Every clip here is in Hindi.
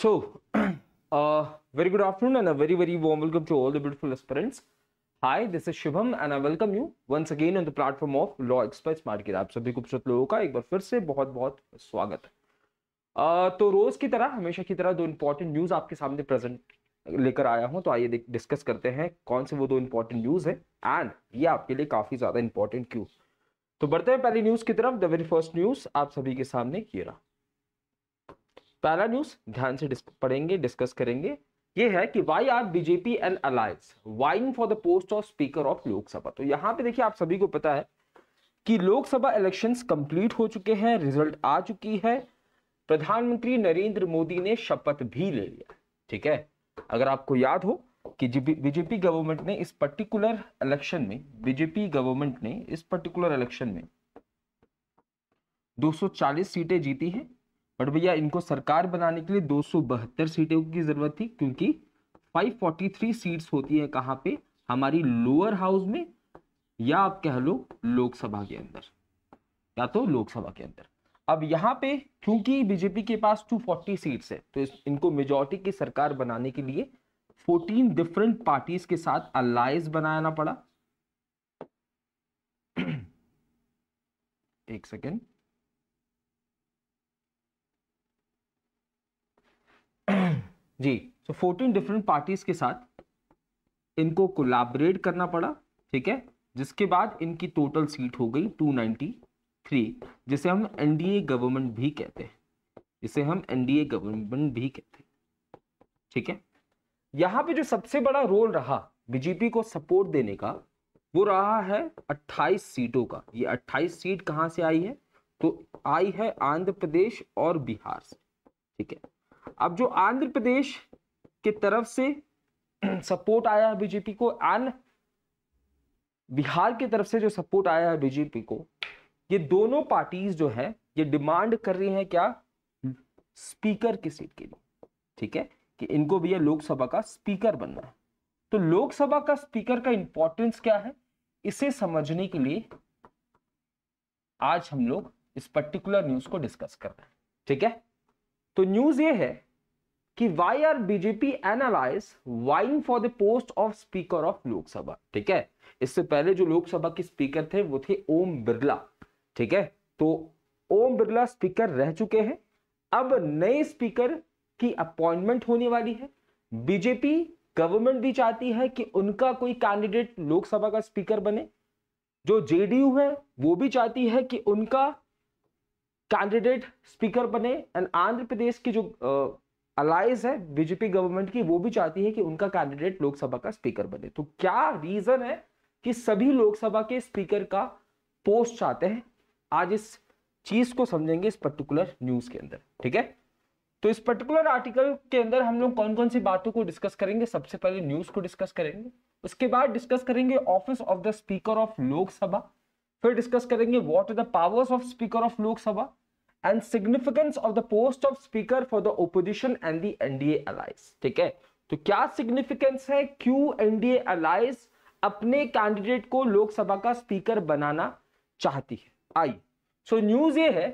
So, uh, very good afternoon and a very, very warm welcome to all the beautiful aspirants. Hi this is Shubham and I welcome you once again on the platform of law experts market आप सभी खूबसूरत लोगों का एक बार फिर से बहुत बहुत स्वागत है uh, तो रोज की तरह हमेशा की तरह दो इंपॉर्टेंट न्यूज आपके सामने प्रेजेंट लेकर आया हूं तो आइए डिस्कस करते हैं कौन से वो दो इंपॉर्टेंट न्यूज है एंड ये आपके लिए काफी ज्यादा इंपॉर्टेंट क्यों तो बढ़ते हैं पहली न्यूज की तरफ द वेरी फर्स्ट न्यूज आप सभी के सामने ये रहा पहला न्यूज ध्यान से पढ़ेंगे डिस्कस करेंगे ये है कि why are BJP and alliance vying for the post of speaker of Lok Sabha तो यहाँ पे देखिए आप सभी को पता है कि लोकसभा इलेक्शंस कंप्लीट हो चुके हैं रिजल्ट आ चुकी है प्रधानमंत्री नरेंद्र मोदी ने शपथ भी ले लिया ठीक है अगर आपको याद हो कि बीजेपी गवर्नमेंट ने इस पर्टिकुलर इलेक्शन में बीजेपी गवर्नमेंट ने इस पर्टिकुलर इलेक्शन में 240 सीटें जीती हैं बट भैया इनको सरकार बनाने के लिए दो सीटों की जरूरत थी क्योंकि 543 सीट्स होती है कहाँ पे हमारी लोअर हाउस में या आप कह लो लोकसभा के अंदर या तो लोकसभा के अंदर अब यहाँ पे क्योंकि बीजेपी के पास 240 सीट्स है तो इनको मेजोरिटी की सरकार बनाने के लिए 14 डिफरेंट पार्टीज के साथ अलायस बनाना पड़ा एक सेकेंड जी सो फोर्टीन डिफरेंट पार्टीज के साथ इनको कोलाबरेट करना पड़ा ठीक है जिसके बाद इनकी टोटल सीट हो गई 293 जिसे हम एनडीए गवर्नमेंट भी कहते हैं जिसे हम एनडीए गवर्नमेंट भी कहते हैं ठीक है यहाँ पे जो सबसे बड़ा रोल रहा बीजेपी को सपोर्ट देने का वो रहा है 28 सीटों का ये 28 सीट कहाँ से आई है तो आई है आंध्र प्रदेश और बिहार से ठीक है अब जो आंध्र प्रदेश की तरफ से सपोर्ट आया है बीजेपी को एंड बिहार की तरफ से जो सपोर्ट आया है बीजेपी को ये दोनों पार्टीज जो है ये डिमांड कर रही हैं क्या स्पीकर की सीट के लिए ठीक है कि इनको भैया लोकसभा का स्पीकर बनना है तो लोकसभा का स्पीकर का इंपॉर्टेंस क्या है इसे समझने के लिए आज हम लोग इस पर्टिकुलर न्यूज को डिस्कस कर रहे हैं ठीक है तो न्यूज ये है कि why are BJP allies vying for the post of speaker of Lok Sabha ठीक है इससे पहले जो लोकसभा के स्पीकर थे वो थे ओम बिरला ठीक है तो ओम बिरला स्पीकर रह चुके हैं अब नए स्पीकर की अपॉइंटमेंट होने वाली है बीजेपी गवर्नमेंट भी चाहती है कि उनका कोई कैंडिडेट लोकसभा का स्पीकर बने जो जेडीयू है वो भी चाहती है कि उनका कैंडिडेट स्पीकर बने एंड आंध्र प्रदेश की जो अलाइज है बीजेपी गवर्नमेंट की वो भी चाहती है कि उनका कैंडिडेट लोकसभा का स्पीकर बने तो क्या रीजन है कि सभी लोकसभा के स्पीकर का पोस्ट चाहते हैं आज इस चीज को समझेंगे इस पर्टिकुलर न्यूज के अंदर ठीक है तो इस पर्टिकुलर आर्टिकल के अंदर हम लोग कौन कौन सी बातों को डिस्कस करेंगे सबसे पहले न्यूज को डिस्कस करेंगे उसके बाद डिस्कस करेंगे office of the speaker of Lok Sabha फिर डिस्कस करेंगे what are the powers of speaker of Lok Sabha and significance of the post of speaker for the opposition and the NDA allies ठीक है तो क्या सिग्निफिकेंस है क्यू एनडीए अलाइज अपने कैंडिडेट को लोकसभा का स्पीकर बनाना चाहती है आई सो न्यूज ये है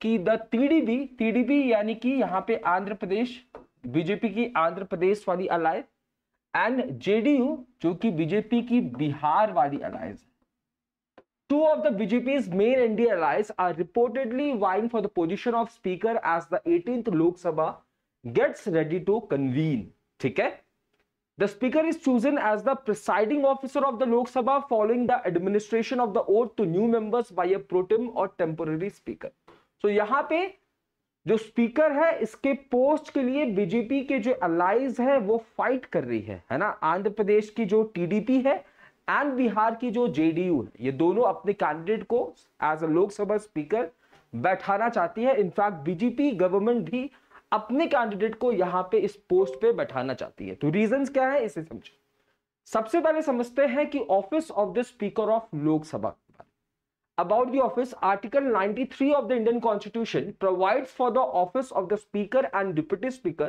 कि द टीडीबी टीडीबी यानी कि यहाँ पे आंध्र प्रदेश बीजेपी की आंध्र प्रदेश वाली अलाय एंड जेडीयू जो कि बीजेपी की बिहार वाली alliance Two of the BJP's main NDA allies are reportedly vying for the position of Speaker as the 18th Lok Sabha gets ready to convene. ठीक है The Speaker is chosen as the presiding officer of the Lok Sabha following the administration of the oath to new members by a pro tem or temporary speaker. So यहाँ पे जो स्पीकर है इसके पोस्ट के लिए बीजेपी के जो अलाइज है वो फाइट कर रही है है ना आंध्र प्रदेश की जो टीडीपी है एंड बिहार की जो जेडीयू है ये दोनों अपने कैंडिडेट को एज अ लोकसभा स्पीकर बैठाना चाहती है इनफैक्ट बीजेपी गवर्नमेंट भी अपने कैंडिडेट को यहाँ पे इस पोस्ट पे बैठाना चाहती है तो रीजन क्या है इसे समझो सबसे पहले समझते हैं कि office of the speaker of Lok Sabha about the office article 93 of the indian constitution provides for the office of the speaker and deputy speaker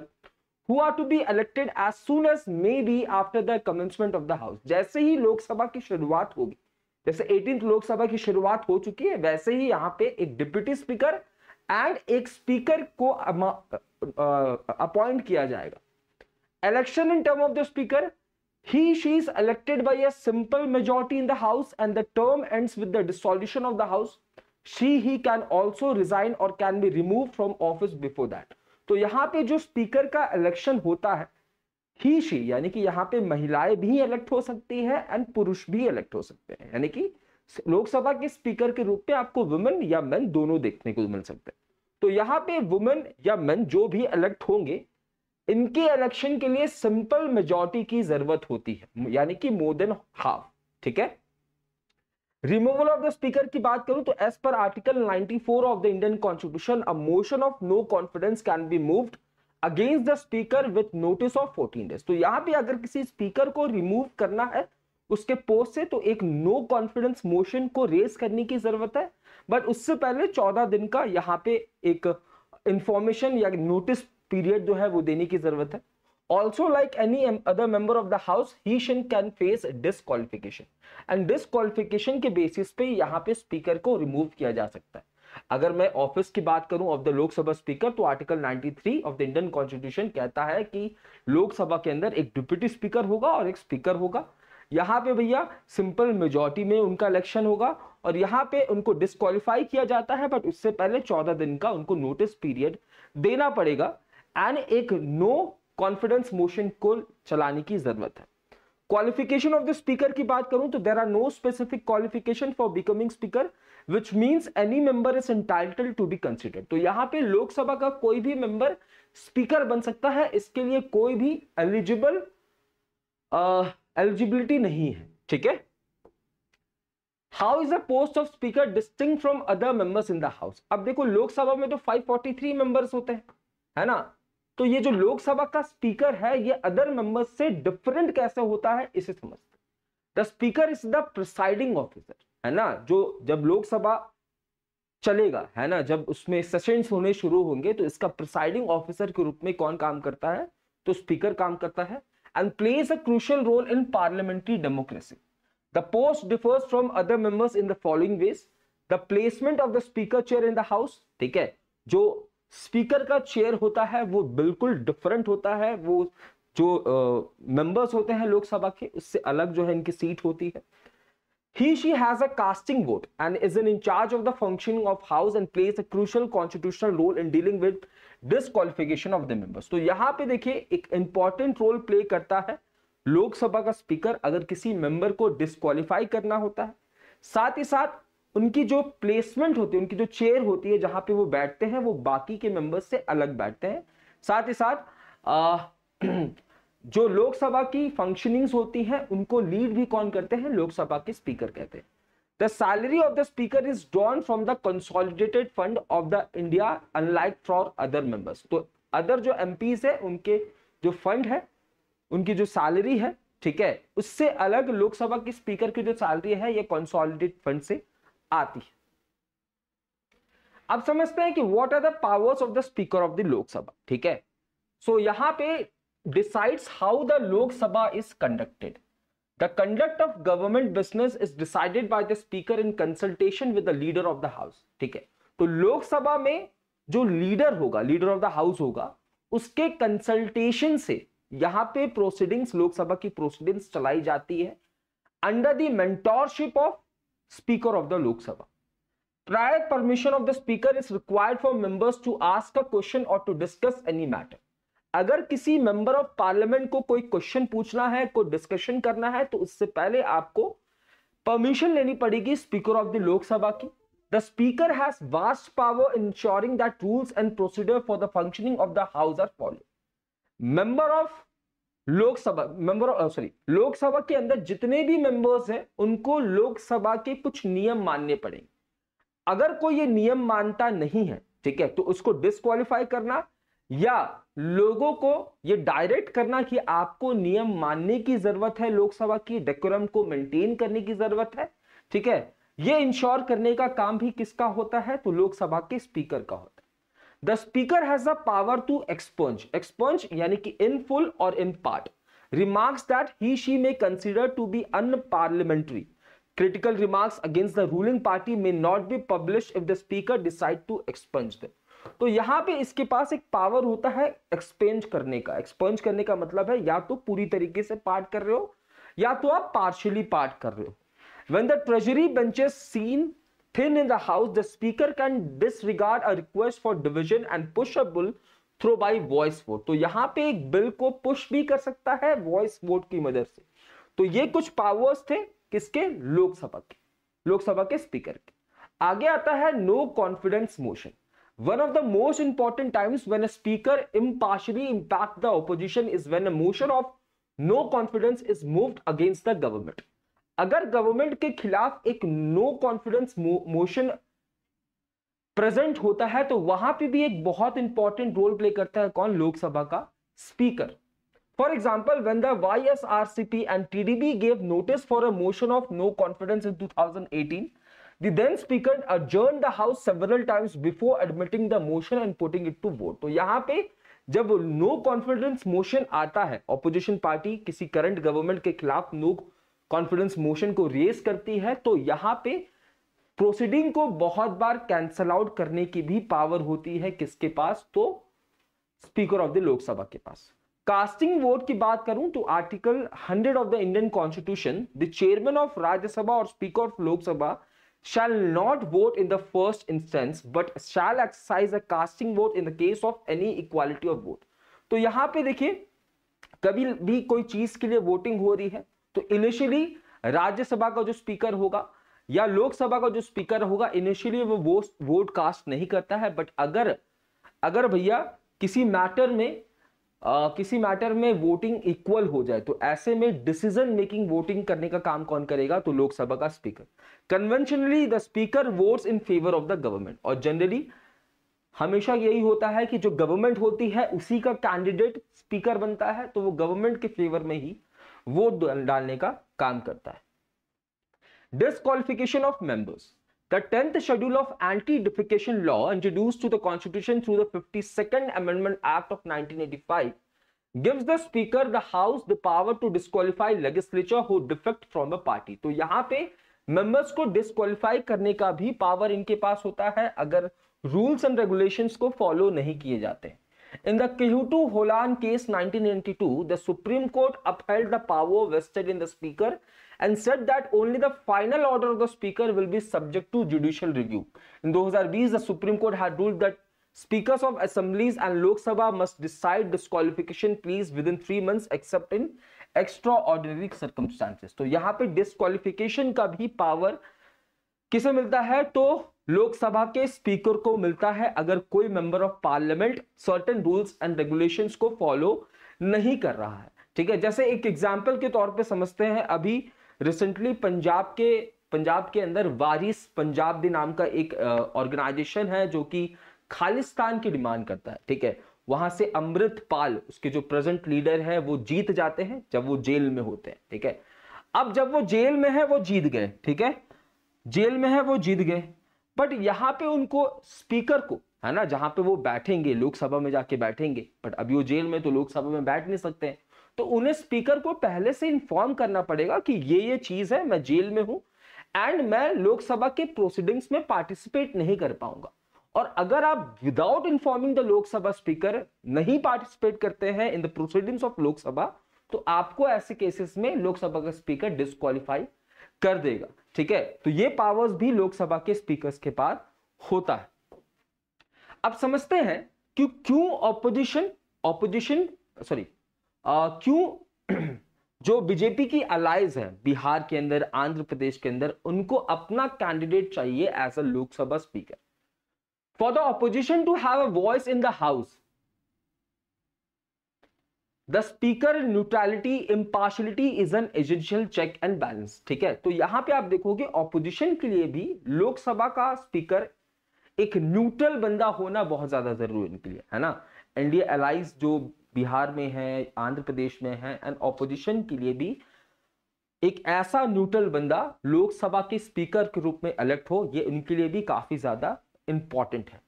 who are to be elected as soon as may be after the commencement of the house जैसे ही लोकसभा की शुरुआत होगी जैसे 18th लोकसभा की शुरुआत हो चुकी है वैसे ही यहाँ पे एक डिप्यूटी स्पीकर एंड एक स्पीकर को अपॉइंट किया जाएगा election in term of the speaker he she is elected by a simple majority in the house and the term ends with the dissolution of the house she he can also resign or can be removed from office before that तो यहाँ पे जो स्पीकर का इलेक्शन होता है ही शी यानी कि यहाँ पे महिलाएं भी इलेक्ट हो सकती हैं एंड पुरुष भी इलेक्ट हो सकते हैं यानी कि लोकसभा के स्पीकर के रूप में आपको वुमेन या मेन दोनों देखने को मिल सकते हैं तो यहाँ पे वुमेन या मेन जो भी इलेक्ट होंगे इनके इलेक्शन के लिए सिंपल मेजोरिटी की जरूरत होती है यानी कि मोर देन हाफ ठीक है रिमूवल ऑफ द स्पीकर की बात करूं तो as per article 94 of the Indian constitution a motion of no confidence can be moved against the speaker with notice of 14 days तो यहां भी अगर किसी स्पीकर को रिमूव करना है उसके पोस्ट से तो एक नो कॉन्फिडेंस मोशन को रेस करने की जरूरत है बट उससे पहले 14 दिन का यहाँ पे एक इंफॉर्मेशन या नोटिस पीरियड जो है वो देने की जरूरत है also like any other member of the house he शन can face disqualification and disqualification के बेसिस पे यहाँ पे स्पीकर को रिमूव किया जा सकता है अगर मैं ऑफिस की बात करूं ऑफ द लोकसभा स्पीकर तो article 93 of the Indian constitution कहता है कि लोकसभा के अंदर एक डिप्यूटी स्पीकर होगा और एक स्पीकर होगा यहाँ पे भैया सिंपल मेजोरिटी में उनका इलेक्शन होगा और यहाँ पे उनको डिस्कालीफाई किया जाता है बट उससे पहले 14 दिन का उनको नोटिस पीरियड देना पड़ेगा एंड एक नो कॉन्फिडेंस मोशन को चलाने की जरूरत है क्वालिफिकेशन ऑफ द स्पीकर की बात करूं तो there are no specific qualification for becoming speaker which means any member is entitle to be considered तो यहां पे लोकसभा का कोई भी मेंबर स्पीकर बन सकता है इसके लिए कोई भी एलिजिबल एलिजिबिलिटी uh, नहीं है ठीक है how is the post of speaker distinct from other members in the house अब देखो लोकसभा में तो 543 मेंबर्स होते हैं है ना तो ये जो लोकसभा का स्पीकर है ये अदर मेंबर्स से डिफरेंट कैसे होता है इसे समझते the speaker is the presiding officer है ना जो जब लोकसभा चलेगा है ना जब उसमें सेशंस होने शुरू होंगे तो इसका प्रिसाइडिंग ऑफिसर के रूप में कौन काम करता है तो स्पीकर काम करता है and plays a crucial role in parliamentary democracy the post differs from other members in the following ways the placement of the speaker chair in the house ठीक है जो स्पीकर का चेयर होता है वो बिल्कुल डिफरेंट होता है वो जो मेंबर्स uh, होते हैं लोकसभा के उससे अलग जो है इनकी सीट होती है he she has a casting vote and is in charge of the functioning of house and plays a crucial constitutional role in dealing with disqualification of the members तो यहाँ पे देखिए एक important role play करता है लोकसभा का स्पीकर अगर किसी मेंबर को डिस्कालीफाई करना होता है साथ ही साथ उनकी जो प्लेसमेंट होती है उनकी जो चेयर होती है जहां पे वो बैठते हैं वो बाकी के मेंबर्स से अलग बैठते हैं साथ ही साथ आ, जो लोकसभा की फंक्शनिंग्स होती हैं उनको लीड भी कौन करते हैं लोकसभा के स्पीकर कहते हैं the salary of the speaker is drawn from the consolidated fund of the India unlike for other members तो अदर जो एम है उनके जो फंड है उनकी जो सैलरी है ठीक है उससे अलग लोकसभा के स्पीकर की जो सैलरी है ये कंसोलिडेट फंड से आती है अब समझते हैं कि what are the powers of the speaker of the Lok Sabha ठीक है सो so, यहां पे decides how the Lok Sabha is conducted the conduct of government business is decided by the speaker in consultation with the leader of the house ठीक है तो लोकसभा में जो लीडर होगा लीडर ऑफ द हाउस होगा उसके कंसल्टेशन से यहां पे प्रोसीडिंग्स लोकसभा की प्रोसीडिंग्स चलाई जाती है under the mentorship of Speaker of the Lok Sabha. Prior permission of the Speaker is required for members to ask a question or to discuss any matter. अगर किसी मेंबर ऑफ पार्लियामेंट को कोई क्वेश्चन पूछना है कोई डिस्कशन करना है तो उससे पहले आपको परमिशन लेनी पड़ेगी स्पीकर ऑफ द लोकसभा की the speaker has vast power ensuring that rules and procedure for the functioning of the house are follow member of Lok Sabha member sorry Lok Sabha के अंदर जितने भी मेंबर्स हैं उनको लोकसभा के कुछ नियम मानने पड़ेंगे अगर कोई ये नियम मानता नहीं है ठीक है तो उसको डिस्कालीफाई करना या लोगों को ये डायरेक्ट करना कि आपको नियम मानने की जरूरत है लोकसभा की डेकोरम को मेंटेन करने की जरूरत है ठीक है ये इंश्योर करने का काम भी किसका होता है तो लोकसभा के स्पीकर का होता है the speaker has the power to expunge expunge यानी कि इन फुल और in part remarks that he she may consider to be unparliamentary critical remarks against the ruling party may not be publish if the speaker decide to expunge them तो यहां पे इसके पास एक पावर होता है एक्सपेंज करने का एक्सपेंज करने का मतलब है या तो पूरी तरीके से पार्ट कर रहे हो या तो आप पार्शियली पार्ट कर रहे हो when the treasury benches seen thin in the house, the speaker can disregard a request for division and push a bill through by voice vote. तो यहाँ पे एक बिल को पुश भी कर सकता है वॉइस वोट की मदद से तो ये कुछ पावर्स थे किसके लोकसभा के लोकसभा के स्पीकर के आगे आता है no confidence motion One of the most important times when a speaker impartially impacts the opposition is when a motion of no confidence is moved against the government. अगर गवर्नमेंट के खिलाफ एक नो कॉन्फिडेंस मोशन प्रेजेंट होता है तो वहां पे भी एक बहुत इंपॉर्टेंट रोल प्ले करता है कौन लोकसभा का speaker for example when the Y S R C P and T D P gave notice for a motion of no confidence in two thousand eighteen The adjourn the house several times before admitting the motion and putting it to vote तो यहां पे जब नो कॉन्फिडेंस मोशन आता है ऑपोजिशन पार्टी किसी करंट गवर्नमेंट के खिलाफ नो no कॉन्फिडेंस मोशन को रेस करती है तो यहां पे प्रोसीडिंग को बहुत बार कैंसल आउट करने की भी पावर होती है किसके पास तो स्पीकर ऑफ द लोकसभा के पास कास्टिंग वोट की बात करूं तो article 100 of the Indian constitution the chairman of Rajya Sabha और speaker of Lok Sabha shall not vote in the first instance but shall exercise a casting vote in the case of any equality of vote तो यहां पे देखिए कभी भी कोई चीज के लिए वोटिंग हो रही है तो इनिशियली राज्यसभा का जो स्पीकर होगा या लोकसभा का जो स्पीकर होगा इनिशियली वो वोट कास्ट नहीं करता है बट अगर अगर भैया किसी मैटर में आ, किसी मैटर में वोटिंग इक्वल हो जाए तो ऐसे में डिसीजन मेकिंग वोटिंग करने का काम कौन करेगा तो लोकसभा का speaker conventionally the speaker votes in favour of the government और जनरली हमेशा यही होता है कि जो गवर्नमेंट होती है उसी का कैंडिडेट स्पीकर बनता है तो वो गवर्नमेंट के फेवर में ही वो डालने का काम करता है disqualification of members The 10th Schedule of Anti-Defecation Law introduced to the Constitution through the 52nd Amendment Act of 1985 gives the Speaker the House the power to disqualify legislature who defect from a party. तो यहां पे members को disqualify करने का भी power इनके पास होता है अगर rules and regulations को follow नहीं किए जाते हैं In the Kihutu Holan case 1992, the Supreme Court upheld the power vested in the Speaker and said that only the final order of the Speaker will be subject to judicial review. In 2020, the Supreme Court had ruled that Speakers of assemblies and Lok Sabha must decide disqualification pleas within three months except in extraordinary circumstances. तो यहाँ पे disqualification का भी power किसे मिलता है तो लोकसभा के स्पीकर को मिलता है अगर कोई member of parliament certain rules and regulations को फॉलो नहीं कर रहा है ठीक है जैसे एक एग्जाम्पल के तौर पे समझते हैं अभी रिसेंटली पंजाब के पंजाब के अंदर वारिस पंजाब दी नाम का एक ऑर्गेनाइजेशन है जो कि खालिस्तान की डिमांड करता है ठीक है वहां से अमृत पाल उसके जो प्रेजेंट लीडर है वो जीत जाते हैं जब वो जेल में होते हैं ठीक है अब जब वो जेल में है वो जीत गए ठीक है जेल में है वो जीत गए बट यहाँ पे उनको स्पीकर को है ना जहां पे वो बैठेंगे लोकसभा में जाके बैठेंगे बट अभी वो जेल में तो लोकसभा में बैठ नहीं सकते तो उन्हें स्पीकर को पहले से इन्फॉर्म करना पड़ेगा कि ये ये चीज है मैं जेल में हूं एंड मैं लोकसभा के प्रोसीडिंग्स में पार्टिसिपेट नहीं कर पाऊंगा और अगर आप without informing the Lok Sabha speaker नहीं पार्टिसिपेट करते हैं in the proceedings of Lok Sabha तो आपको ऐसे केसेस में लोकसभा का स्पीकर डिस्कालीफाई कर देगा ठीक है तो ये पावर्स भी लोकसभा के स्पीकर्स के पास होता है अब समझते हैं कि क्यों ऑपोजिशन ऑपोजिशन सॉरी क्यों जो बीजेपी की अलाइज है बिहार के अंदर आंध्र प्रदेश के अंदर उनको अपना कैंडिडेट चाहिए as a Lok Sabha speaker for the opposition to have a voice in the house the speaker neutrality impartiality is an essential check and balance ठीक है तो यहां पे आप देखोगे ऑपोजिशन के लिए भी लोकसभा का स्पीकर एक न्यूट्रल बंदा होना बहुत ज्यादा जरूरी इनके लिए है ना एनडीए एलाइज जो बिहार में है आंध्र प्रदेश में है एंड ऑपोजिशन के लिए भी एक ऐसा न्यूट्रल बंदा लोकसभा के स्पीकर के रूप में इलेक्ट हो ये उनके लिए भी काफी ज्यादा इंपॉर्टेंट है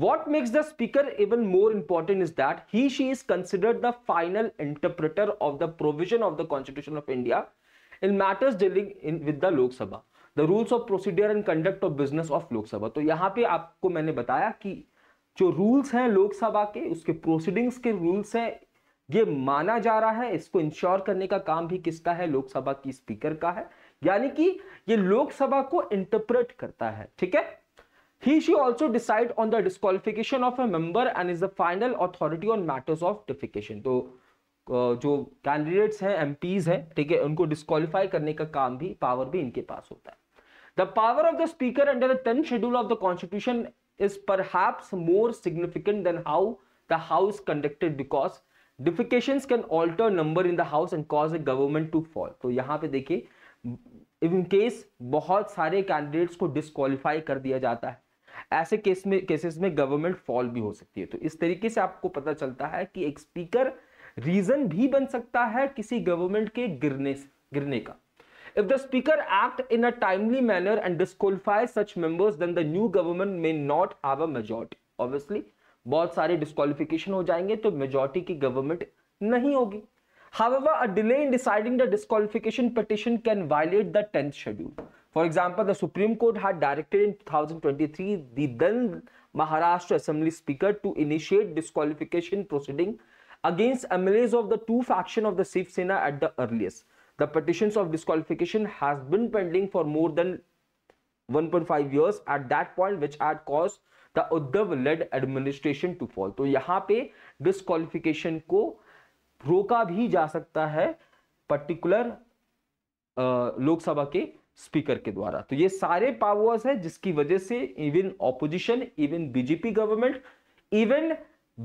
What makes the speaker even more important is that he, she is considered the final interpreter of the provision of the Constitution of India in matters dealing in, with the Lok Sabha. the the rules of procedure and conduct of business of Lok Sabha तो यहाँ पे आपको मैंने बताया कि जो रूल्स हैं sabha के उसके proceedings के rules हैं ये माना जा रहा है इसको इंश्योर करने का काम भी किसका है लोकसभा की स्पीकर का है यानी कि ये लोकसभा को इंटरप्रेट करता है ठीक है He she also decide on the disqualification of a member and is the final authority on matters of defecation. तो जो कैंडिडेट्स हैं एम पीज है ठीक है उनको डिस्कालीफाई करने का काम भी पावर भी इनके पास होता है the power of the speaker under the tenth schedule of the constitution is far more significant than how the house conducted because defection can alter number in the house and cause a government to fall तो यहाँ पे देखिए इनकेस बहुत सारे कैंडिडेट्स को डिस्कालीफाई कर दिया जाता है ऐसे केस में केसेस में गवर्नमेंट फॉल भी हो सकती है तो इस तरीके से आपको पता चलता है कि एक स्पीकर रीजन भी बन सकता है किसी गवर्नमेंट के गिरने गिरने का if the speaker act in a timely manner and disqualify such members then the new government may not have a majority obviously बहुत सारे डिस्कालिफिकेशन हो जाएंगे तो मेजोरिटी की गवर्नमेंट नहीं होगी however a delay in deciding the disqualification petition can violate the tenth schedule For example, the Supreme Court had directed in 2023 the then Maharashtra Assembly Speaker to initiate disqualification proceeding against MLAs of the two faction of the Shiv Sena at the earliest. The petitions of disqualification has been pending for more than 1.5 years at that point which had caused the Uddhav led administration to fall तो यहाँ पे डिस्कालिफिकेशन को रोका भी जा सकता है पर्टिकुलर लोकसभा के स्पीकर के द्वारा तो ये सारे पावर्स है जिसकी वजह से even opposition even BJP government even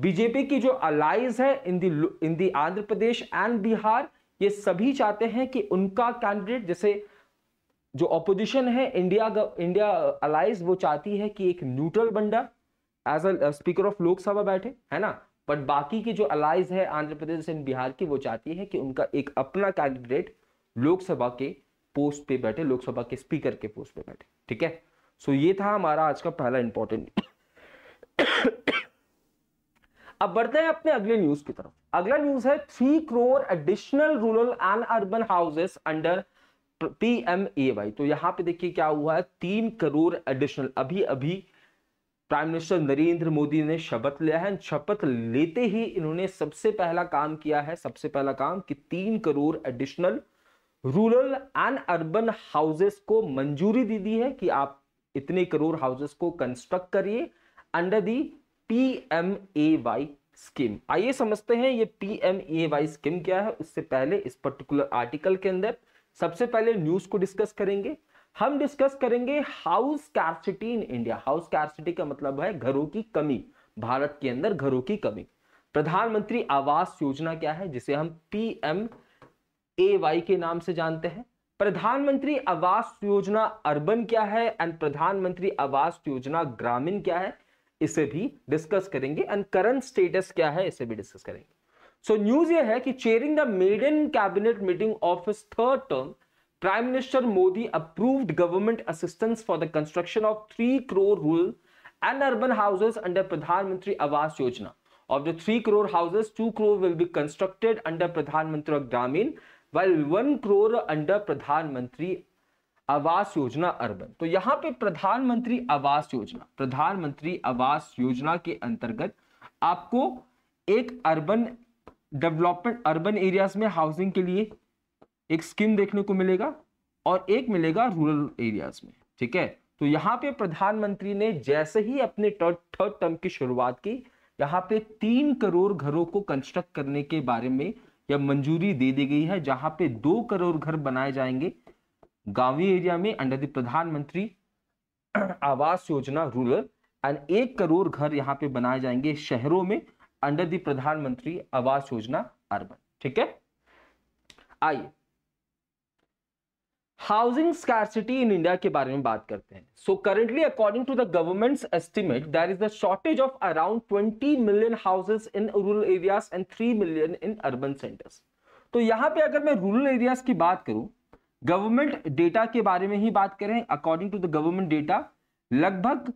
BJP की जो अलाइज है in the in the Andhra Pradesh and Bihar ये सभी चाहते हैं कि उनका कैंडिडेट जैसे जो ऑपोजिशन है इंडिया इंडिया अलाइज वो चाहती है कि एक न्यूट्रल बंडा as a speaker of Lok Sabha बैठे है ना बट बाकी की जो अलाइज है आंध्र प्रदेश एंड बिहार की वो चाहती है कि उनका एक अपना कैंडिडेट लोकसभा के पोस्ट पे बैठे लोकसभा के स्पीकर के पोस्ट पे बैठे ठीक है सो ये था हमारा आज का पहला इंपॉर्टेंट अब बढ़ते हैं अपने अगले न्यूज की तरफ अगला न्यूज है three crore additional rural and urban houses under PMAY तो यहां पे देखिए क्या हुआ है तीन करोड़ एडिशनल अभी अभी प्राइम मिनिस्टर नरेंद्र मोदी ने शपथ लिया है शपथ लेते ही इन्होंने सबसे पहला काम किया है सबसे पहला काम कि तीन crore additional rural and urban houses को मंजूरी दी दी है कि आप इतने करोड़ हाउसेस को कंस्ट्रक्ट करिए under the P M A Y scheme आइए समझते हैं ये P M A Y scheme क्या है उससे पहले इस पर्टिकुलर आर्टिकल के अंदर सबसे पहले न्यूज को डिस्कस करेंगे हम डिस्कस करेंगे house scarcity in India house scarcity का मतलब है घरों की कमी भारत के अंदर घरों की कमी प्रधानमंत्री आवास योजना क्या है जिसे हम पी एम ए वाई के नाम से जानते हैं प्रधानमंत्री आवास योजना अर्बन क्या है एंड प्रधानमंत्री आवास योजना ग्रामीण क्या है इसे भी डिस्कस करेंगे एंड करंट स्टेटस क्या है इसे भी डिस्कस करेंगे सो so, न्यूज ये है कि chairing the maiden cabinet meeting of his third term prime minister Modi approved government assistance for the construction of three crore rural and urban houses under Pradhan Mantri Awas Yojana of the three crore houses, two crore will be constructed under Pradhan Mantri Gramin while one crore under Pradhan Mantri Awas योजना अर्बन तो यहाँ पे प्रधानमंत्री आवास योजना प्रधानमंत्री आवास योजना के अंतर्गत आपको एक अर्बन डेवलपमेंट अर्बन एरियाज में हाउसिंग के लिए एक स्कीम देखने को मिलेगा और एक मिलेगा रूरल एरियाज में ठीक है तो यहाँ पे प्रधानमंत्री ने जैसे ही अपने थर्ड टर्म की शुरुआत की यहाँ पे तीन करोड़ घरों को कंस्ट्रक्ट करने के बारे में या मंजूरी दे दी गई है जहां पे दो करोड़ घर बनाए जाएंगे गांवी एरिया में अंडर द प्रधानमंत्री आवास योजना रूरल एंड एक करोड़ घर यहां पे बनाए जाएंगे शहरों में अंडर द प्रधानमंत्री आवास योजना अर्बन ठीक है आइए हाउसिंग स्कैरसिटी इन इंडिया के बारे में बात करते हैं so currently according to the government's estimate there is the shortage of around 20 million houses in rural areas and 3 million in urban centres तो यहां पे अगर मैं रूरल एरियाज की बात करूं गवर्नमेंट डेटा के बारे में ही बात करें according to the government data लगभग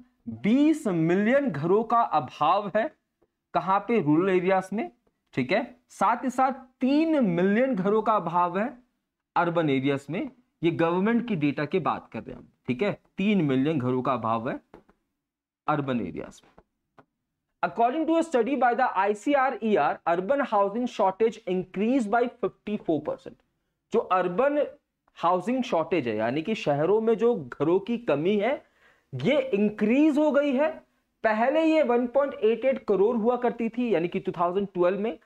20 मिलियन घरों का अभाव है कहां पे रूरल एरियाज में ठीक है साथ ही साथ तीन मिलियन घरों का अभाव है अर्बन एरियाज में ये गवर्नमेंट की डेटा की बात कर रहे हैं हम ठीक है तीन मिलियन घरों का अभाव है अर्बन एरियाज में According study a the ICR urban housing shortage increase by fifty four 54%. जो अर्बन हाउसिंग शॉर्टेज है यानी कि शहरों में जो घरों की कमी है ये इंक्रीज हो गई है पहले ये 1.88 करोड़ हुआ करती थी यानी कि 2012 में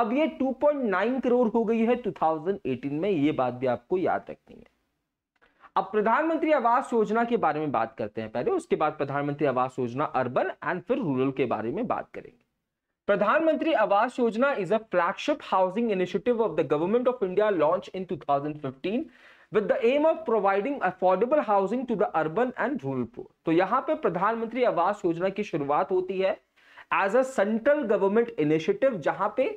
अब ये 2.9 करोड़ हो गई है 2018 में ये बात भी आपको याद रखनी है अब प्रधानमंत्री आवास योजना के बारे में बात करते हैं पहले उसके बाद प्रधानमंत्री आवास योजना अर्बन एंड फिर रूरल के बारे में बात करेंगे Pradhan Mantri Awas Yojana is a flagship housing initiative of the government of India launch in 2015 with the aim of providing affordable housing to the urban and rural poor तो यहां पे प्रधानमंत्री आवास योजना की शुरुआत होती है as a central government initiative जहां पे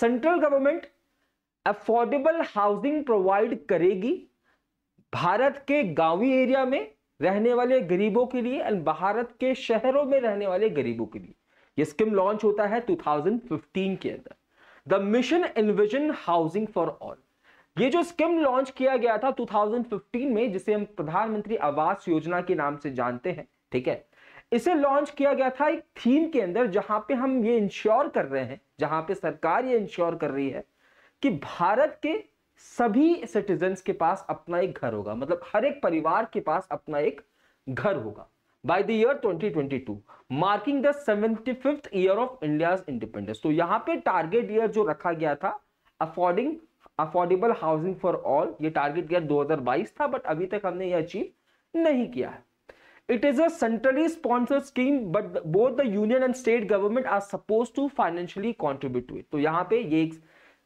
central government affordable housing provide करेगी भारत के गांवी एरिया में रहने वाले गरीबों के लिए एंड भारत के शहरों में रहने वाले गरीबों के लिए यह स्कीम लॉन्च होता है 2015 के अंदर the mission envision housing for all ये जो स्कीम लॉन्च किया गया था 2015 में जिसे हम प्रधानमंत्री आवास योजना के नाम से जानते हैं ठीक है इसे लॉन्च किया गया था एक थीम के अंदर जहां पे हम ये इंश्योर कर रहे हैं जहां पे सरकार ये इंश्योर कर रही है कि भारत के सभी सिटीजन के पास अपना एक घर होगा मतलब हर एक परिवार के पास अपना एक घर होगा by the year 2022 marking the seventy fifth year of India independence तो यहाँ पे टारगेट ईयर जो रखा गया था affording affordable housing for all ये टारगेट ईयर 2022 था बट अभी तक हमने ये अचीव नहीं किया है it is centrally sponsored scheme but both the union and state government are suppose to financially contribute to it तो यहाँ पे ये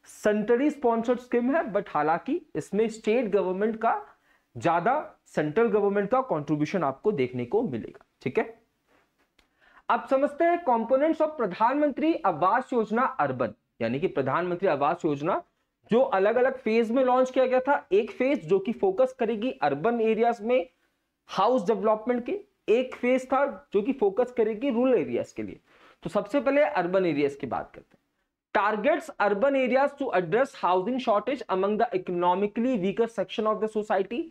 सेंट्रली स्पॉन्सर्ड स्कीम है बट हालांकि इसमें स्टेट गवर्नमेंट का ज्यादा सेंट्रल गवर्नमेंट का कॉन्ट्रीब्यूशन आपको देखने को मिलेगा ठीक है अब समझते हैं कॉम्पोनेंट्स ऑफ प्रधानमंत्री आवास योजना अर्बन यानी कि प्रधानमंत्री आवास योजना जो अलग अलग फेज में लॉन्च किया गया था एक फेज जो कि फोकस करेगी अर्बन एरियाज में हाउस डेवलपमेंट के एक फेज था जो कि फोकस करेगी रूरल एरियाज के लिए तो सबसे पहले अर्बन एरियाज की बात करते हैं targets urban areas to address housing shortage among the economically weaker section of the society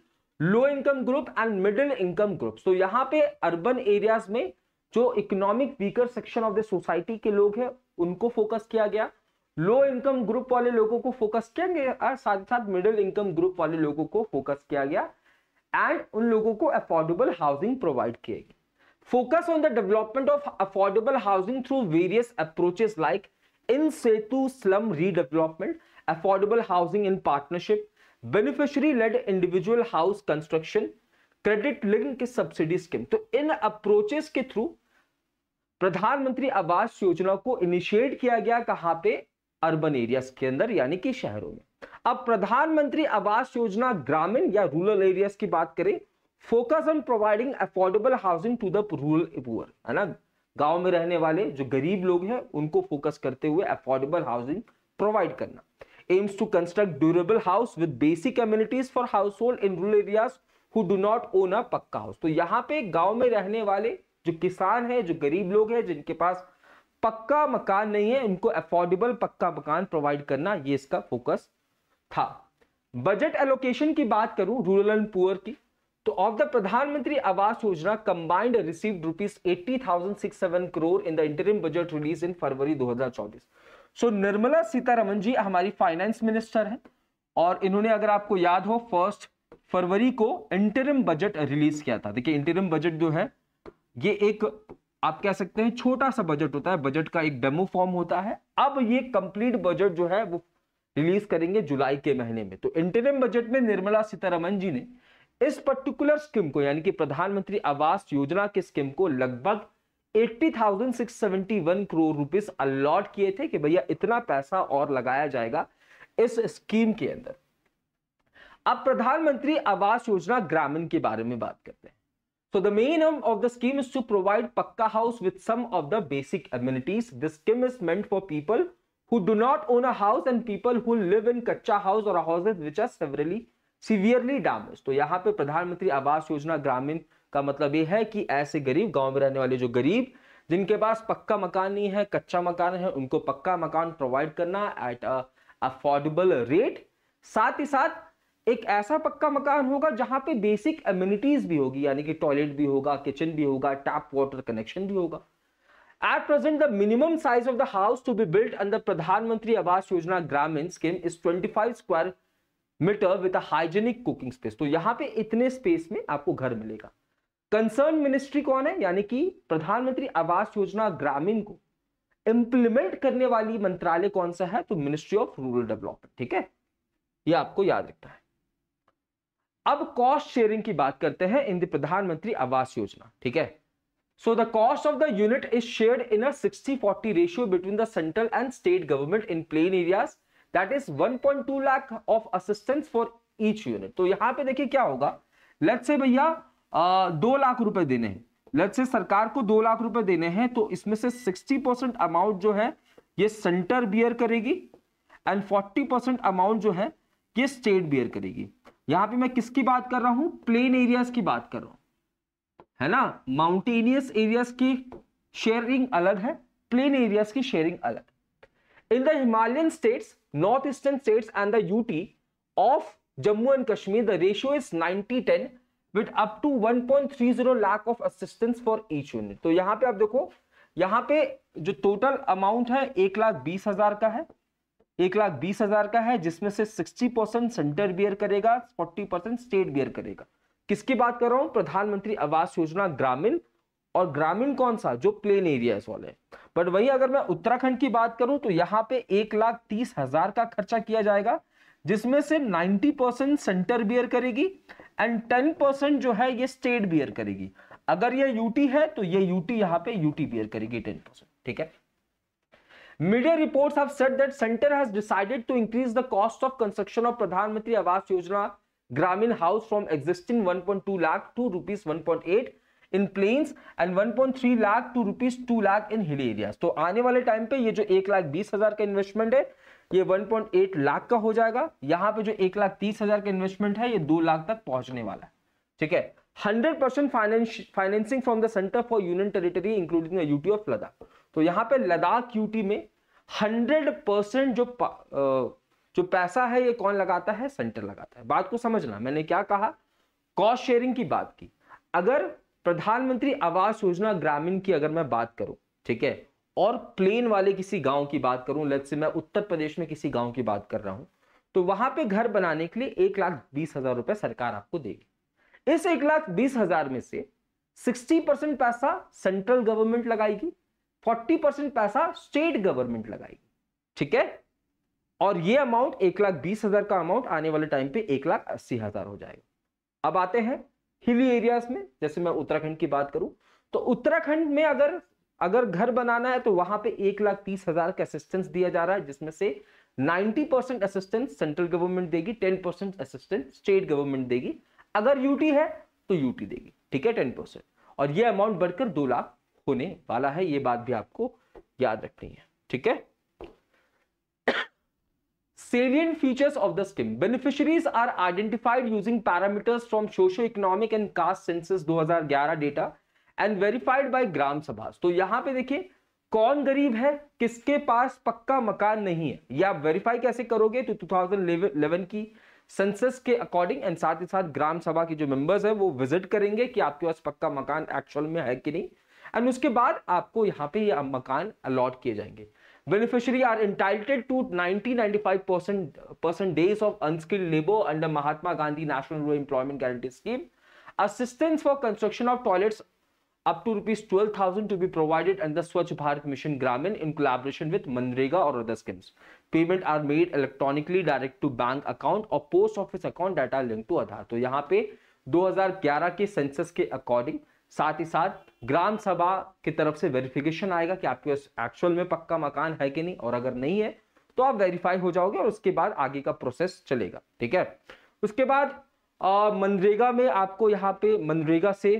low income group and middle income group तो यहाँ पे अर्बन एरियाज में जो economic weaker section of the society के लोग हैं उनको फोकस किया गया लो इनकम ग्रुप वाले लोगों को फोकस किया गया और साथ ही साथ मिडिल इनकम ग्रुप वाले लोगों को फोकस किया गया एंड उन लोगों को अफोर्डेबल हाउसिंग प्रोवाइड किया गया focus on the development of affordable housing through various approaches like in situ slum redevelopment affordable housing in partnership beneficiary led individual house construction credit link की सब्सिडी स्कीम तो इन अप्रोचेस के थ्रू प्रधानमंत्री आवास योजना को इनिशिएट किया गया कहां पे अर्बन एरियाज के अंदर यानी कि शहरों में अब प्रधानमंत्री आवास योजना ग्रामीण या रूरल एरियाज की बात करें focus on providing affordable housing to the rural poor है ना गांव में रहने वाले जो गरीब लोग हैं उनको फोकस करते हुए अफोर्डेबल हाउसिंग प्रोवाइड करना aims to construct durable house with basic amenities for household in rural areas who do not own a pucca house तो यहाँ पे गांव में रहने वाले जो किसान हैं जो गरीब लोग हैं जिनके पास पक्का मकान नहीं है उनको अफोर्डेबल पक्का मकान प्रोवाइड करना ये इसका फोकस था बजट एलोकेशन की बात करूं रूरल एंड पुअर की तो of the Pradhan Mantri Awas Yojana combined receive rupees eighty thousand six seven crore in the interim budget release in February 2024 so so, Nirmala Sitharaman ji हमारी फाइनेंस मिनिस्टर हैं और इन्होंने अगर आपको याद हो फर्स्ट फरवरी को इंटरिम बजट रिलीज किया था देखिए इंटरिम बजट जो है ये एक आप कह सकते हैं छोटा सा बजट होता है बजट का एक डेमो फॉर्म होता है अब ये कंप्लीट बजट जो है वो रिलीज करेंगे जुलाई के महीने में तो इंटरिम बजट में निर्मला सीतारमन जी ने इस पर्टिकुलर स्कीम को यानी कि प्रधानमंत्री आवास योजना के स्कीम को लगभग eighty one crore rupees allot किए थे कि भैया इतना पैसा और लगाया जाएगा इस स्कीम के अंदर अब प्रधानमंत्री आवास योजना ग्रामीण के बारे में बात करते हैं so the main of the scheme is to provide pucca house with some of the basic amenities the scheme is meant for people who do not own a house and people who live in kutcha house और house which are severely severely damage तो यहाँ पे प्रधानमंत्री आवास योजना ग्रामीण का मतलब ये है कि ऐसे गरीब गांव में रहने वाले जो गरीब जिनके पास पक्का मकान नहीं है कच्चा मकान है उनको पक्का मकान प्रोवाइड करना एट अफोर्डेबल रेट साथ ही साथ एक ऐसा पक्का मकान होगा जहां पे बेसिक अम्यूनिटीज भी होगी यानी कि टॉयलेट भी होगा किचन भी होगा टैप वाटर कनेक्शन भी होगा at present the minimum size of the house to be built under Pradhan Mantri Awas Yojana Gramin scheme is twenty square metre with hygienic cooking space तो यहां पे इतने स्पेस में आपको घर मिलेगा कंसर्न मिनिस्ट्री कौन है यानी कि प्रधानमंत्री आवास योजना ग्रामीण को इंप्लीमेंट करने वाली मंत्रालय कौन सा है तो मिनिस्ट्री ऑफ रूरल डेवलपमेंट ठीक है यह आपको याद रखना है अब कॉस्ट शेयरिंग की बात करते हैं इन द प्रधानमंत्री आवास योजना ठीक है so the cost of the unit is share in a 60-40 ratio between the central and state government in plain that is 1.2 lakh of assistance for each unit तो यहाँ पे देखिए क्या होगा लट से भैया दो लाख रुपए देने हैं लेट्स से सरकार को दो लाख रुपए देने हैं तो इसमें से 60 परसेंट अमाउंट जो है ये सेंटर बियर करेगी एंड 40 परसेंट अमाउंट जो है ये स्टेट बियर करेगी यहाँ पे मैं किसकी बात कर रहा हूँ प्लेन एरियाज की बात कर रहा हूँ है ना माउंटेनियस एरियाज की शेयरिंग अलग है प्लेन एरियाज की शेयरिंग अलग in the Himalayan states, northeastern states and the UT of Jammu and Kashmir, the ratio is 90-10 with up to 1.30 lakh of assistance for each unit तो यहाँ पे आप देखो यहाँ पे जो टोटल अमाउंट है एक लाख बीस हजार का है एक लाख बीस हजार का है जिसमें से 60 परसेंट सेंटर बियर करेगा 40 परसेंट स्टेट बियर करेगा किसकी बात कर रहा हूं प्रधानमंत्री आवास योजना ग्रामीण और ग्रामीण कौन सा जो प्लेन एरिया वाले बट वही अगर मैं उत्तराखंड की बात करूं तो यहाँ पे एक लाख तीस हजार का खर्चा किया जाएगा जिसमें से 90 परसेंट सेंटर बियर करेगी एंड 10 परसेंट जो है ये स्टेट बियर करेगी अगर ये यूटी है तो ये यूटी यहाँ पे यूटी बियर करेगी 10 परसेंट ठीक है media reports have said that centre has decided to increase the cost of construction of Pradhan Mantri Awas Yojana Gramin house from existing 1.2 lakh to rupees 1.8 in plains and 1.3 lakh to rupees two lakh in hilly areas तो आने वाले टाइम पे ये जो एक लाख बीस हजार का इन्वेस्टमेंट है ये 1.8 लाख का हो जाएगा यहाँ पे जो एक लाख तीस हजार का इन्वेस्टमेंट है ये दो लाख तक पहुंचने वाला है ठीक है hundred percent financing from the centre for union territory including UT of Ladakh तो यहाँ पे लद्दाख यूटी में हंड्रेड परसेंट जो जो पैसा है ये कौन लगाता है सेंटर लगाता है बात को समझना मैंने क्या कहा कॉस्ट शेयरिंग की बात की अगर प्रधानमंत्री आवास योजना ग्रामीण की अगर मैं बात करूं ठीक है और प्लेन वाले किसी गांव की बात करूं लेट से मैं उत्तर प्रदेश में किसी गांव की बात कर रहा हूं तो वहां पे घर बनाने के लिए एक लाख बीस हजार रुपए सरकार आपको देगी इस एक लाख बीस हजार में से सिक्सटी परसेंट पैसा सेंट्रल गवर्नमेंट लगाएगी फोर्टी परसेंट पैसा स्टेट गवर्नमेंट लगाएगी ठीक है और ये अमाउंट एक लाख बीस हजार का अमाउंट आने वाले टाइम पे एक लाख अस्सी हजार हो जाएगा अब आते हैं हिली एरियाज में जैसे मैं उत्तराखंड की बात करूं तो उत्तराखंड में अगर अगर घर बनाना है तो वहां पे एक लाख तीस हजार का असिस्टेंस दिया जा रहा है जिसमें से 90 परसेंट असिस्टेंस सेंट्रल गवर्नमेंट देगी 10 परसेंट असिस्टेंस स्टेट गवर्नमेंट देगी अगर यूटी है तो यूटी देगी ठीक है 10 परसेंट और ये अमाउंट बढ़कर दो लाख होने वाला है ये बात भी आपको याद रखनी है ठीक है salient features of the scheme beneficiaries are identified using parameters from socio-economic and caste census 2011 data and verified by gram sabha तो yahan pe dekhiye कौन गरीब है किसके पास पक्का मकान नहीं है या वेरीफाई कैसे करोगे तो 2011 की सेंसस के अकॉर्डिंग एंड साथ ही साथ ग्राम सभा के जो मेंबर्स हैं वो विजिट करेंगे कि आपके पास पक्का मकान एक्चुअल में है कि नहीं एंड उसके बाद आपको यहाँ पे ये यह मकान अलॉट किए जाएंगे beneficiary are entitled to 90-95 percent days of unskilled labor under Mahatma Gandhi National Rural Employment Guarantee Scheme. Assistance for construction of toilets up to rupees 12,000 to be provided under Swachh Bharat Mission Gramin in collaboration with Manrega or other schemes. Payment are made electronically direct to bank account or post office account that are linked to Aadhaar. तो यहाँ पे 2011 के सेंसस के अकॉर्डिंग साथ ही साथ ग्राम सभा की तरफ से वेरिफिकेशन आएगा कि आपके एक्चुअल में पक्का मकान है कि नहीं और अगर नहीं है तो आप वेरीफाई हो जाओगे और उसके बाद आगे का प्रोसेस चलेगा ठीक है उसके बाद मनरेगा में आपको यहाँ पे मनरेगा से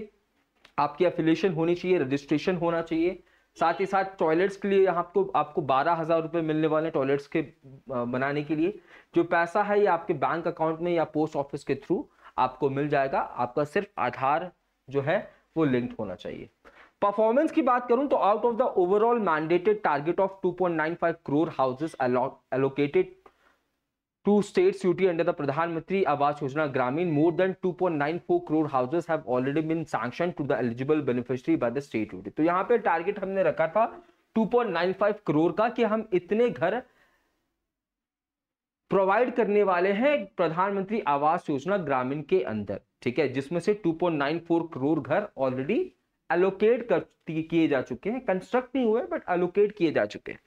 आपकी एफिलेशन होनी चाहिए रजिस्ट्रेशन होना चाहिए साथ ही साथ टॉयलेट्स के लिए यहाँ आपको आपको बारह हज़ार रुपये मिलने वाले हैं टॉयलेट्स के बनाने के लिए जो पैसा है ये आपके बैंक अकाउंट में या पोस्ट ऑफिस के थ्रू आपको मिल जाएगा आपका सिर्फ आधार जो है वो लिंक्ड होना चाहिए परफॉर्मेंस की बात करूं तो out of the overall mandated target of 2.95 crore houses allocated to states UT under the Pradhan Mantri Awas Yojana Gramin more than 2.94 crore houses have already been sanction to the eligible beneficiary by the state UT तो यहाँ पे टारगेट हमने रखा था 2.95 करोड़ का कि हम इतने घर प्रोवाइड करने वाले हैं प्रधानमंत्री आवास योजना ग्रामीण के अंदर ठीक है जिसमें से 2.94 करोड़ घर ऑलरेडी एलोकेट कर किए जा चुके हैं कंस्ट्रक्ट नहीं हुए बट एलोकेट किए जा चुके हैं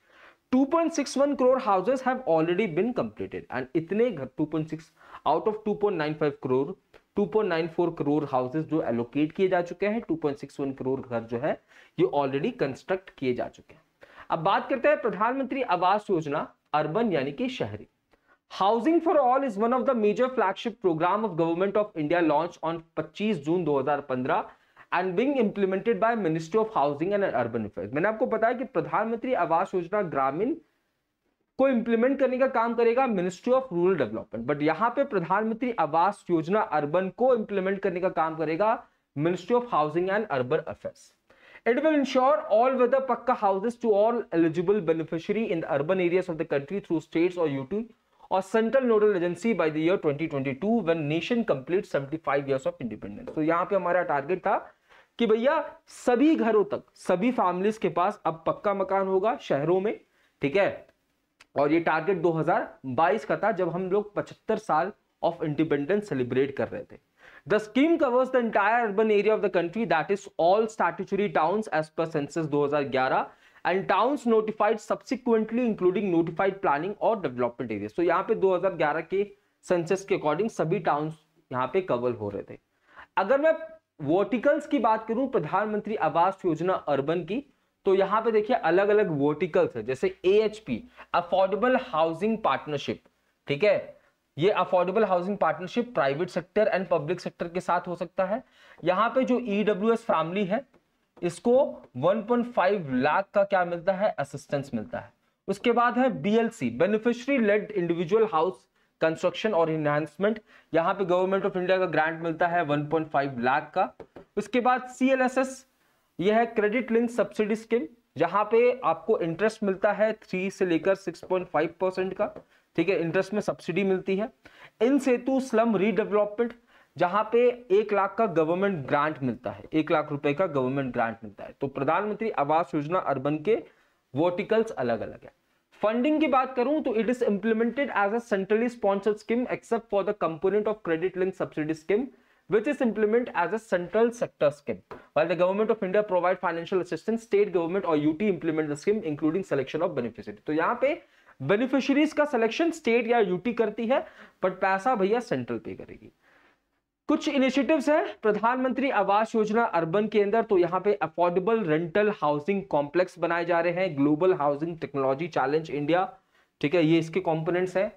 2.61 crore houses have already been completed and इतने घर 2.6 out of 2.95 crore 2.94 crore houses जो एलोकेट किए जा चुके हैं 2.61 करोड़ घर जो है ये ऑलरेडी कंस्ट्रक्ट किए जा चुके हैं अब बात करते हैं प्रधानमंत्री आवास योजना अर्बन यानी कि शहरी housing for all is one of the major flagship programme of government of India launch on 25 June 2015 and being implemented by ministry of housing and urban affair मैंने आपको बताया कि प्रधानमंत्री आवास योजना ग्रामीण को इंप्लीमेंट करने का काम करेगा ministry of rural development but यहाँ पे प्रधानमंत्री आवास योजना अर्बन को इंप्लीमेंट करने का काम करेगा ministry of housing and urban affairs it will ensure all weather pucca houses to all eligible beneficiary in urban areas of the country through states और यूटी और central nodal agency by the year 2022 when nation complete 75 years of independence तो यहाँ पे हमारा टारगेट था कि भैया सभी घरों तक सभी फैमिलीज के पास अब पक्का मकान होगा शहरों में ठीक है और ये टारगेट 2022 का था जब हम लोग 75 साल ऑफ इंडिपेंडेंस सेलिब्रेट कर रहे थे the scheme covers the entire urban area of the country that is all statutory towns as per census 2011 and towns notified subsequently including notified planning और डेवलपमेंट एरिया तो यहाँ पे 2011 के सेंसस के अकॉर्डिंग सभी टाउन्स यहाँ पे कवर हो रहे थे अगर मैं वर्टिकल्स की बात करूं प्रधानमंत्री आवास योजना अर्बन की तो यहाँ पे देखिए अलग अलग वर्टिकल्स है जैसे ए अफोर्डेबल हाउसिंग पार्टनरशिप ठीक है ये affordable housing partnership private sector and public sector के साथ हो सकता है यहाँ पे जो ईडब्ल्यू e फैमिली है इसको 1.5 लाख का क्या मिलता है असिस्टेंस मिलता है उसके बाद है BLC beneficiary led individual house construction और इन्हांसमेंट यहाँ पे गवर्नमेंट ऑफ इंडिया का ग्रांट मिलता है 1.5 लाख का उसके बाद सी एल एस एस यह है क्रेडिट लिंक सब्सिडी स्कीम जहाँ पे आपको इंटरेस्ट मिलता है थ्री से लेकर सिक्स परसेंट का ठीक है इंटरेस्ट में सब्सिडी मिलती है इन सेतु स्लम रीडेवलपमेंट जहां पे एक लाख का गवर्नमेंट ग्रांट मिलता है एक लाख रुपए का गवर्नमेंट ग्रांट मिलता है तो प्रधानमंत्री आवास योजना अर्बन के वर्टिकल्स अलग अलग है फंडिंग की बात करूं तो it is implemented as a centrally sponsored scheme except for the component of credit link subsidy scheme which is implement as a central sector scheme while the government of India provide financial assistance state government और UT implement the scheme including selection of तो यहाँ पे बेनिफिशरीज का सिलेक्शन स्टेट या यूटी करती है बट पैसा भैया सेंट्रल पे करेगी कुछ इनिशिएटिव्स हैं प्रधानमंत्री आवास योजना अर्बन के अंदर तो यहाँ पे अफोर्डेबल रेंटल हाउसिंग कॉम्प्लेक्स बनाए जा रहे हैं global housing technology challenge India ठीक है ये इसके कॉम्पोनेंट्स हैं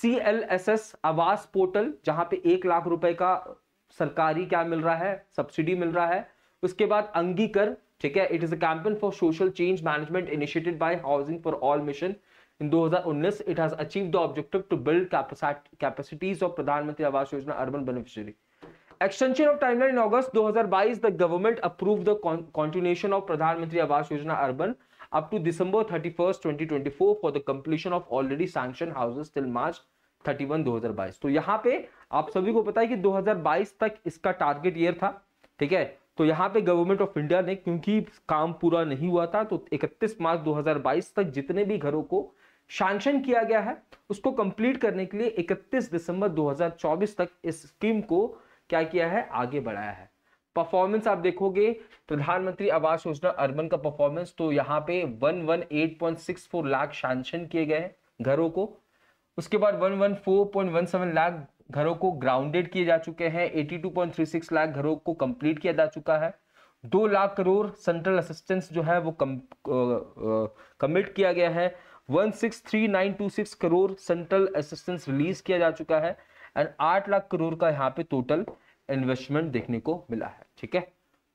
C L S S Awas portal जहां पे एक लाख रुपए का सरकारी क्या मिल रहा है सब्सिडी मिल रहा है उसके बाद अंगीकर ठीक है it is a campaign for social change management initiated by housing for all mission In 2019, it has achieved the objective to build capacities of Pradhan Mantri Awas Yojana urban beneficiary. Extension of timeline in August 2022, the government approved the con continuation of Pradhan Mantri Awas Yojana urban up to December 31st, 2024 for the completion of already sanctioned houses till March 31, 2022. तो यहाँ पे आप सभी को पता है कि 2022 तक इसका टारगेट ईयर था ठीक है तो यहाँ पे गवर्नमेंट ऑफ इंडिया ने क्योंकि काम पूरा नहीं हुआ था तो 31 मार्च 2022 तक जितने भी घरों को शांशन किया गया है उसको कंप्लीट करने के लिए 31 दिसंबर 2024 तक इस स्कीम को क्या किया है आगे बढ़ाया है परफॉर्मेंस आप देखोगे प्रधानमंत्री आवास योजना अर्बन का परफॉर्मेंस तो यहाँ पे 118.64 लाख शांशन किए गए हैं घरों को उसके बाद 114.17 लाख घरों को ग्राउंडेड किए जा चुके हैं 82.36 लाख घरों को कंप्लीट किया जा चुका है दो लाख करोड़ सेंट्रल असिस्टेंस जो है वो कम, कमिट किया गया है 163926 करोड़ सेंट्रल असिस्टेंस रिलीज किया जा चुका है एंड आठ लाख करोड़ का यहाँ पे टोटल इन्वेस्टमेंट देखने को मिला है ठीक है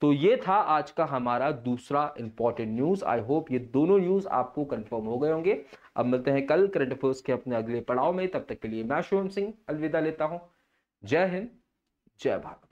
तो ये था आज का हमारा दूसरा इंपॉर्टेंट न्यूज आई होप ये दोनों न्यूज आपको कंफर्म हो गए होंगे अब मिलते हैं कल करंट अफेयर्स के अपने अगले पड़ाव में तब तक के लिए मैं शिवम सिंह अलविदा लेता हूं जय हिंद जय भारत